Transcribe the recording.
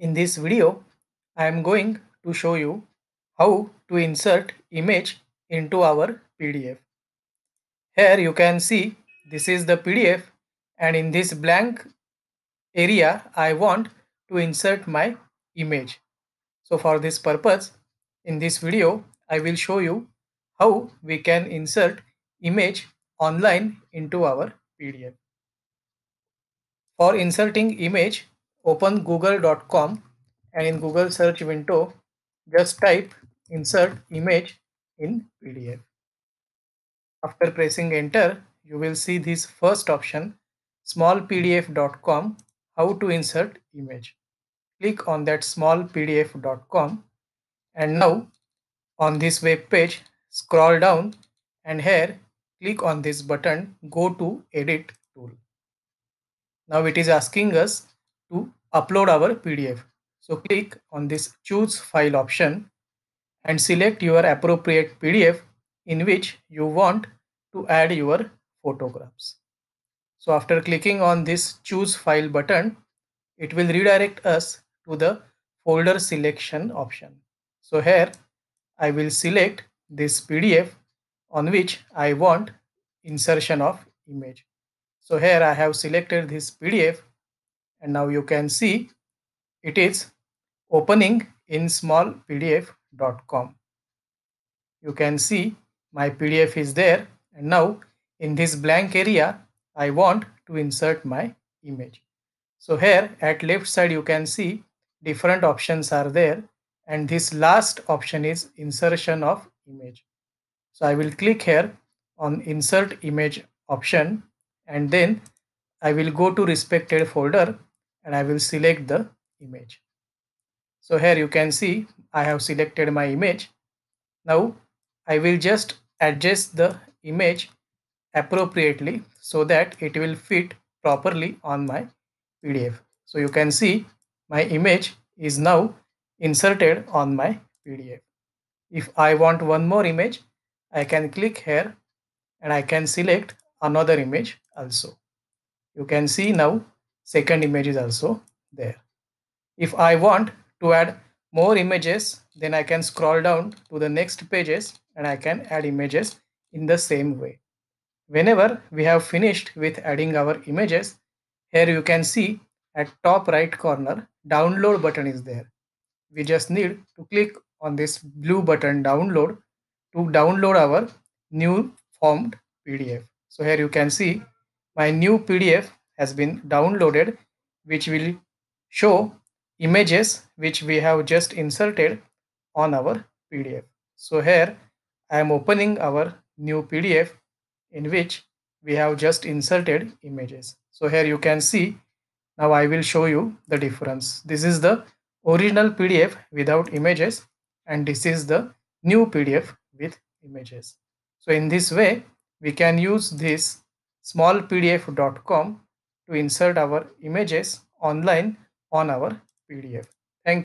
In this video, I am going to show you how to insert image into our PDF. Here you can see this is the PDF and in this blank area I want to insert my image. So for this purpose, in this video, I will show you how we can insert image online into our PDF. For inserting image, open google.com and in Google search window, just type insert image in PDF. After pressing enter, you will see this first option smallpdf.com how to insert image. Click on that smallpdf.com and now on this web page, scroll down and here click on this button go to edit tool. Now it is asking us to upload our PDF. So click on this choose file option and select your appropriate PDF in which you want to add your photographs. So after clicking on this choose file button, it will redirect us to the folder selection option. So here I will select this PDF on which I want insertion of image. So here I have selected this PDF and now you can see it is opening in smallpdf.com you can see my pdf is there and now in this blank area i want to insert my image so here at left side you can see different options are there and this last option is insertion of image so i will click here on insert image option and then i will go to respected folder and I will select the image. So here you can see I have selected my image. Now I will just adjust the image appropriately so that it will fit properly on my PDF. So you can see my image is now inserted on my PDF. If I want one more image, I can click here and I can select another image also. You can see now second image is also there. If I want to add more images, then I can scroll down to the next pages and I can add images in the same way. Whenever we have finished with adding our images, here you can see at top right corner, download button is there. We just need to click on this blue button download to download our new formed PDF. So here you can see my new PDF has been downloaded which will show images which we have just inserted on our PDF. So here I am opening our new PDF in which we have just inserted images. So here you can see now I will show you the difference. This is the original PDF without images and this is the new PDF with images. So in this way we can use this smallpdf.com to insert our images online on our PDF.